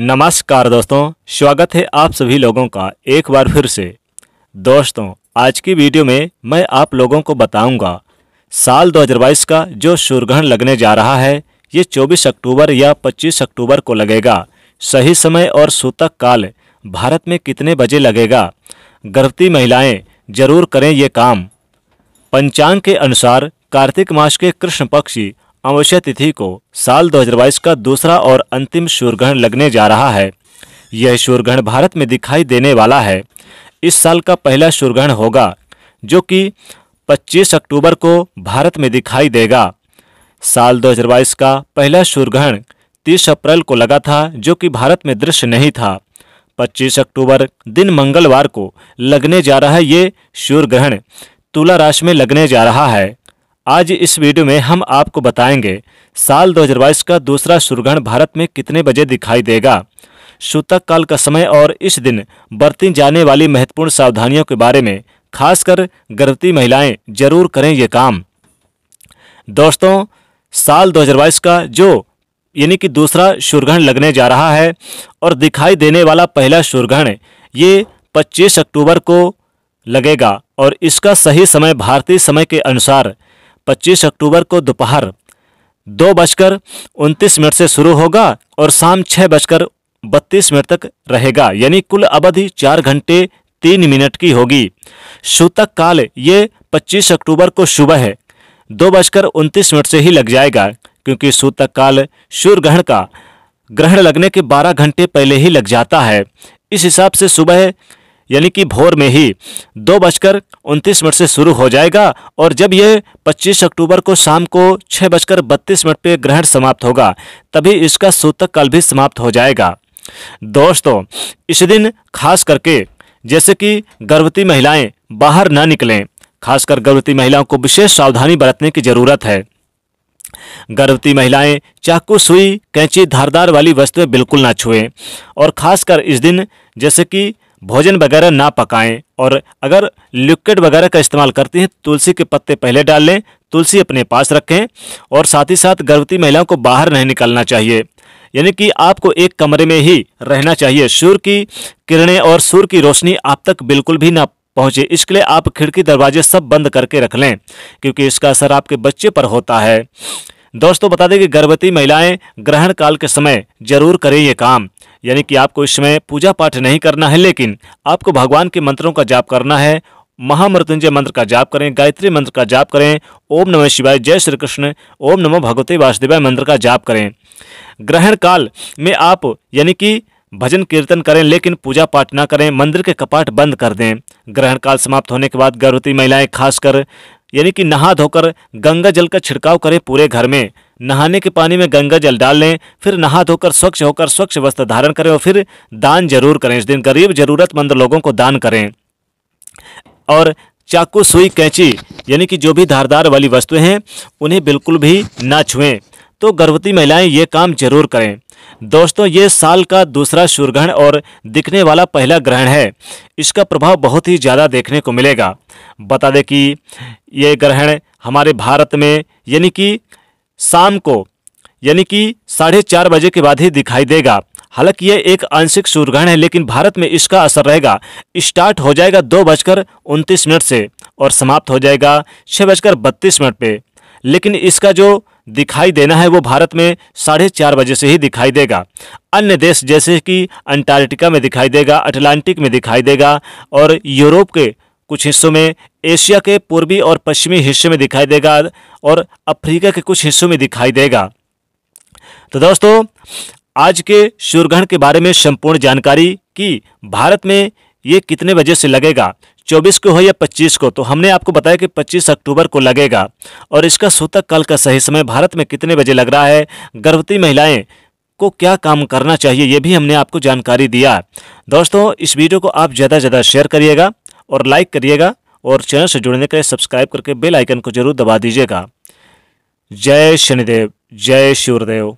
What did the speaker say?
नमस्कार दोस्तों स्वागत है आप सभी लोगों का एक बार फिर से दोस्तों आज की वीडियो में मैं आप लोगों को बताऊंगा साल 2022 का जो सुरगहन लगने जा रहा है ये 24 अक्टूबर या 25 अक्टूबर को लगेगा सही समय और सूतक काल भारत में कितने बजे लगेगा गर्भवती महिलाएं जरूर करें ये काम पंचांग के अनुसार कार्तिक मास के कृष्ण पक्षी अमावस्या तिथि को साल 2022 का दूसरा और अंतिम सूर्यग्रहण लगने जा रहा है यह सूर्यग्रहण भारत में दिखाई देने वाला है इस साल का पहला सूर्यग्रहण होगा जो कि 25 अक्टूबर को भारत में दिखाई देगा साल 2022 का पहला सूर्यग्रहण 30 अप्रैल को लगा था जो कि भारत में दृश्य नहीं था 25 अक्टूबर दिन मंगलवार को लगने जा रहा है ये सूर्यग्रहण तुला राशि में लगने जा रहा है आज इस वीडियो में हम आपको बताएंगे साल 2022 का दूसरा सुरगण भारत में कितने बजे दिखाई देगा सूतक काल का समय और इस दिन बरती जाने वाली महत्वपूर्ण सावधानियों के बारे में खासकर गर्भवती महिलाएं जरूर करें ये काम दोस्तों साल 2022 का जो यानी कि दूसरा सुरगण लगने जा रहा है और दिखाई देने वाला पहला सुरगण ये पच्चीस अक्टूबर को लगेगा और इसका सही समय भारतीय समय के अनुसार 25 अक्टूबर को दोपहर दो बजकर उनतीस मिनट से शुरू होगा और शाम छः बजकर बत्तीस मिनट तक रहेगा यानी कुल अवधि चार घंटे तीन मिनट की होगी सूतक काल ये 25 अक्टूबर को सुबह है दो बजकर उनतीस मिनट से ही लग जाएगा क्योंकि सूतक काल सूर्य ग्रहण का ग्रहण लगने के 12 घंटे पहले ही लग जाता है इस हिसाब से सुबह यानी कि भोर में ही दो बजकर उनतीस मिनट से शुरू हो जाएगा और जब यह 25 अक्टूबर को शाम को छः बजकर बत्तीस मिनट पर ग्रहण समाप्त होगा तभी इसका सूतक काल भी समाप्त हो जाएगा दोस्तों इस दिन खास करके जैसे कि गर्भवती महिलाएं बाहर न निकलें खासकर गर्भवती महिलाओं को विशेष सावधानी बरतने की जरूरत है गर्भवती महिलाएं चाकू सुई कैंची धारदार वाली वस्तुएं बिल्कुल ना छुएं और खासकर इस दिन जैसे कि भोजन वगैरह ना पकाएं और अगर लिक्विड वगैरह का इस्तेमाल करती हैं तुलसी के पत्ते पहले डाल लें तुलसी अपने पास रखें और साथ ही साथ गर्भवती महिलाओं को बाहर नहीं निकलना चाहिए यानी कि आपको एक कमरे में ही रहना चाहिए सूर्य की किरणें और सूर्य की रोशनी आप तक बिल्कुल भी ना पहुंचे इसके लिए आप खिड़की दरवाजे सब बंद करके रख लें क्योंकि इसका असर आपके बच्चे पर होता है दोस्तों बता दें कि गर्भवती महिलाएं ग्रहण काल के समय जरूर करें ये काम यानी कि आपको इस समय पूजा पाठ नहीं करना है लेकिन आपको भगवान के मंत्रों का जाप करना है महामृत्युंजय मंत्र का जाप करें गायत्री मंत्र का जाप करें ओम नमः शिवाय जय श्री कृष्ण ओम नमो भगवते वासुदेवाय मंत्र का जाप करें ग्रहण काल में आप यानी कि भजन कीर्तन करें लेकिन पूजा पाठ ना करें मंदिर के कपाट बंद कर दें ग्रहण काल समाप्त होने के बाद गर्भवती महिलाएं खासकर यानी कि नहा धोकर गंगा जल का छिड़काव करें पूरे घर में नहाने के पानी में गंगा जल डाल लें फिर नहा धोकर स्वच्छ होकर स्वच्छ वस्त्र धारण करें और फिर दान जरूर करें इस दिन गरीब जरूरतमंद लोगों को दान करें और चाकू सुई कैंची यानी कि जो भी धारदार वाली वस्तुएं हैं उन्हें बिल्कुल भी ना छुएं तो गर्भवती महिलाएं ये काम जरूर करें दोस्तों ये साल का दूसरा सूर्यग्रहण और दिखने वाला पहला ग्रहण है इसका प्रभाव बहुत ही ज़्यादा देखने को मिलेगा बता दें कि ये ग्रहण हमारे भारत में यानी कि शाम को यानी कि साढ़े चार बजे के बाद ही दिखाई देगा हालांकि यह एक आंशिक सूर्यग्रहण है लेकिन भारत में इसका असर रहेगा स्टार्ट हो जाएगा दो बजकर उनतीस मिनट से और समाप्त हो जाएगा छः बजकर बत्तीस मिनट पे लेकिन इसका जो दिखाई देना है वो भारत में साढ़े चार बजे से ही दिखाई देगा अन्य देश जैसे कि अंटार्कटिका में दिखाई देगा अटलांटिक में दिखाई देगा और यूरोप के कुछ हिस्सों में एशिया के पूर्वी और पश्चिमी हिस्से में दिखाई देगा और अफ्रीका के कुछ हिस्सों में दिखाई देगा तो दोस्तों आज के सूर्यग्रहण के बारे में संपूर्ण जानकारी कि भारत में ये कितने बजे से लगेगा 24 को हो या 25 को तो हमने आपको बताया कि 25 अक्टूबर को लगेगा और इसका सूतक काल का सही समय भारत में कितने बजे लग रहा है गर्भवती महिलाएं को क्या काम करना चाहिए ये भी हमने आपको जानकारी दिया दोस्तों इस वीडियो को आप ज़्यादा से ज़्यादा शेयर करिएगा और लाइक करिएगा और चैनल से जुड़ने के लिए सब्सक्राइब करके बेल आइकन को जरूर दबा दीजिएगा जय शनिदेव जय शिवदेव